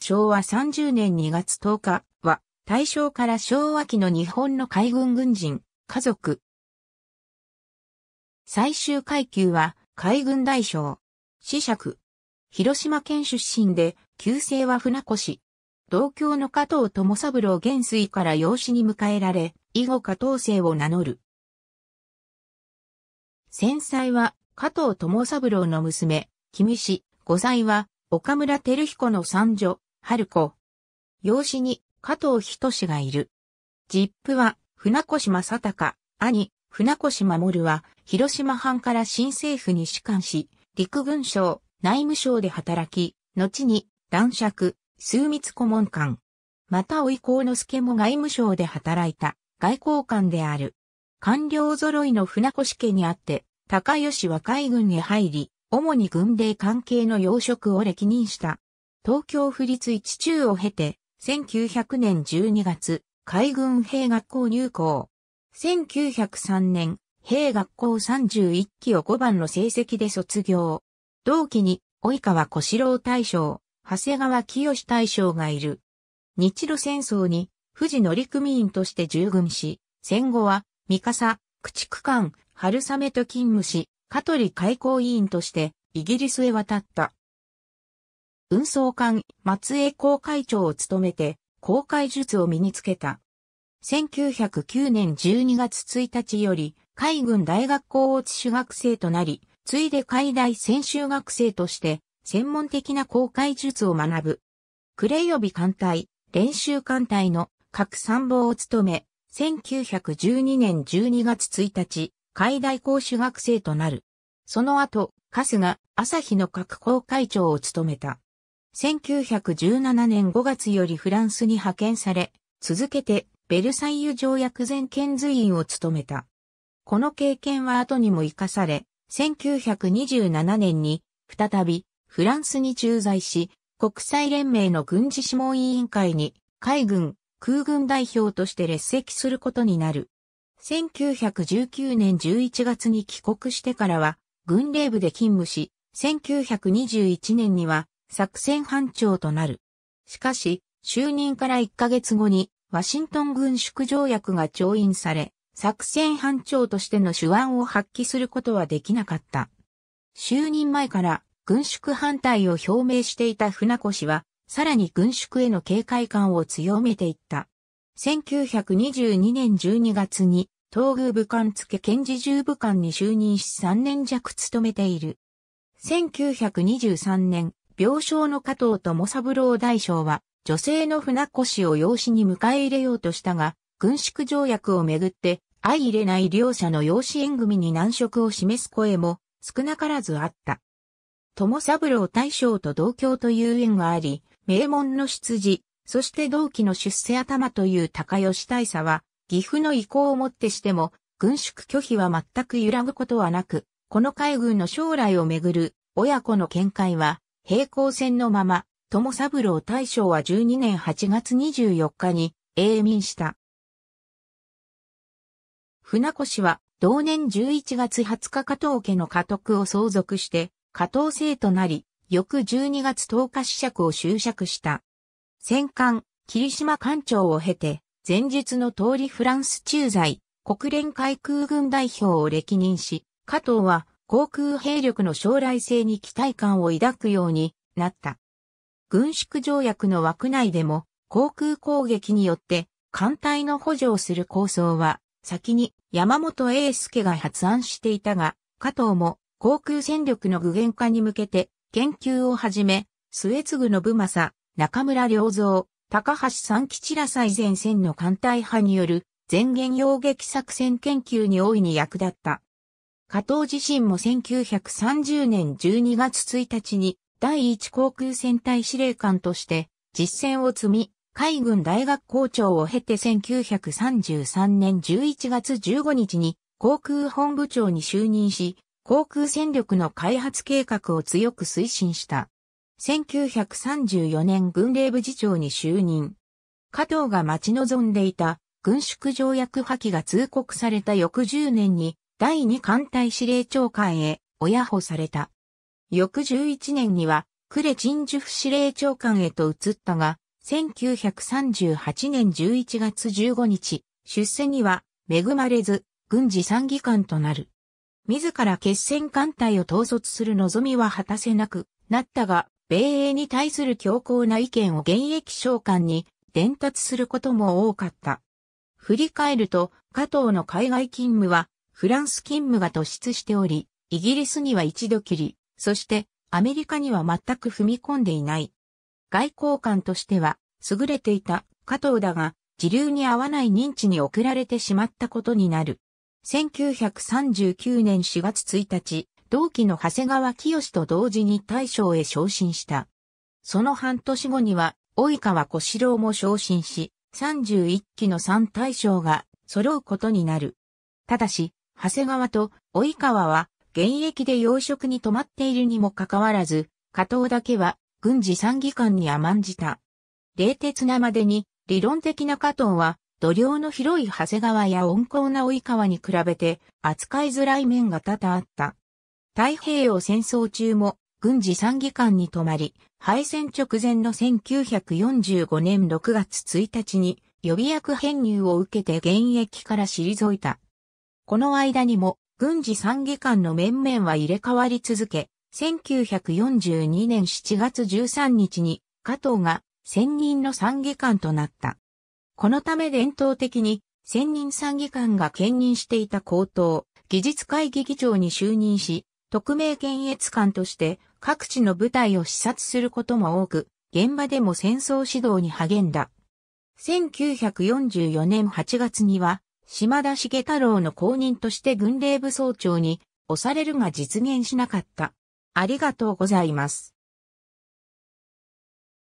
昭和30年2月10日は、大正から昭和期の日本の海軍軍人、家族。最終階級は、海軍大将、子爵。広島県出身で、旧姓は船越。同郷の加藤友三郎元帥から養子に迎えられ、以後加藤姓を名乗る。戦災は、加藤友三郎の娘、君氏、五歳は、岡村照彦の三女、春子。養子に加藤仁がいる。実父は船越正隆、兄、船越守は広島藩から新政府に仕官し、陸軍省、内務省で働き、後に男爵、枢密顧問官。またおいこうの助も外務省で働いた外交官である。官僚揃いの船越家にあって、高吉は海軍に入り、主に軍令関係の要職を歴任した。東京府立一中を経て、1900年12月、海軍兵学校入校。1903年、兵学校31期を5番の成績で卒業。同期に、及川小四郎大将、長谷川清大将がいる。日露戦争に、富士乗組員として従軍し、戦後は、三笠、駆逐艦、春雨と勤務し、香取開港委員として、イギリスへ渡った。運送艦松江航海長を務めて航海術を身につけた。1909年12月1日より海軍大学校を修学生となり、ついで海大専修学生として専門的な航海術を学ぶ。呉予備艦隊、練習艦隊の各参謀を務め、1912年12月1日、海大公修学生となる。その後、春日、朝日の各公会長を務めた。1917年5月よりフランスに派遣され、続けてベルサイユ条約前権随員を務めた。この経験は後にも活かされ、1927年に再びフランスに駐在し、国際連盟の軍事諮問委員会に海軍、空軍代表として列席することになる。1919年11月に帰国してからは軍令部で勤務し、1921年には作戦班長となる。しかし、就任から1ヶ月後に、ワシントン軍縮条約が調印され、作戦班長としての手腕を発揮することはできなかった。就任前から軍縮反対を表明していた船越は、さらに軍縮への警戒感を強めていった。1922年12月に、東宮武官付県事重武官に就任し3年弱務めている。1923年、病床の加藤友三郎大将は、女性の船越を養子に迎え入れようとしたが、軍縮条約をめぐって、相入れない両者の養子縁組に難色を示す声も少なからずあった。友三郎大将と同郷という縁があり、名門の出自、そして同期の出世頭という高吉大佐は、岐阜の意向をもってしても、軍縮拒否は全く揺らぐことはなく、この海軍の将来をめぐる親子の見解は、平行線のまま、友三郎大将は12年8月24日に永眠した。船越は同年11月20日加藤家の家督を相続して加藤生となり、翌12月10日試釈を終釈した。戦艦、霧島艦長を経て、前述の通りフランス駐在、国連海空軍代表を歴任し、加藤は航空兵力の将来性に期待感を抱くようになった。軍縮条約の枠内でも航空攻撃によって艦隊の補助をする構想は先に山本英介が発案していたが、加藤も航空戦力の具現化に向けて研究を始め、末継信部政、中村良造、高橋三吉ら最前線の艦隊派による全言洋撃作戦研究に大いに役立った。加藤自身も1930年12月1日に第1航空戦隊司令官として実戦を積み、海軍大学校長を経て1933年11月15日に航空本部長に就任し、航空戦力の開発計画を強く推進した。1934年軍令部次長に就任。加藤が待ち望んでいた軍縮条約破棄が通告された翌10年に第2艦隊司令長官へ親保された。翌11年には、クレチンジュフ司令長官へと移ったが、1938年11月15日、出世には恵まれず、軍事参議官となる。自ら決戦艦隊を統率する望みは果たせなくなったが、米英に対する強硬な意見を現役将官に伝達することも多かった。振り返ると、加藤の海外勤務はフランス勤務が突出しており、イギリスには一度きり、そしてアメリカには全く踏み込んでいない。外交官としては優れていた加藤だが、時流に合わない認知に送られてしまったことになる。1939年4月1日、同期の長谷川清と同時に大将へ昇進した。その半年後には、及川小四郎も昇進し、31期の3大将が揃うことになる。ただし、長谷川と及川は現役で養殖に泊まっているにもかかわらず、加藤だけは軍事参議官に甘んじた。冷徹なまでに理論的な加藤は度量の広い長谷川や温厚な及川に比べて扱いづらい面が多々あった。太平洋戦争中も軍事参議官に泊まり、敗戦直前の1945年6月1日に予備役編入を受けて現役から退いた。この間にも軍事参議官の面々は入れ替わり続け、1942年7月13日に加藤が専任の参議官となった。このため伝統的に専任参議官が兼任していた高等技術会議議長に就任し、特命検閲官として各地の部隊を視察することも多く、現場でも戦争指導に励んだ。1944年8月には島田重太郎の後任として軍令部総長に押されるが実現しなかった。ありがとうございます。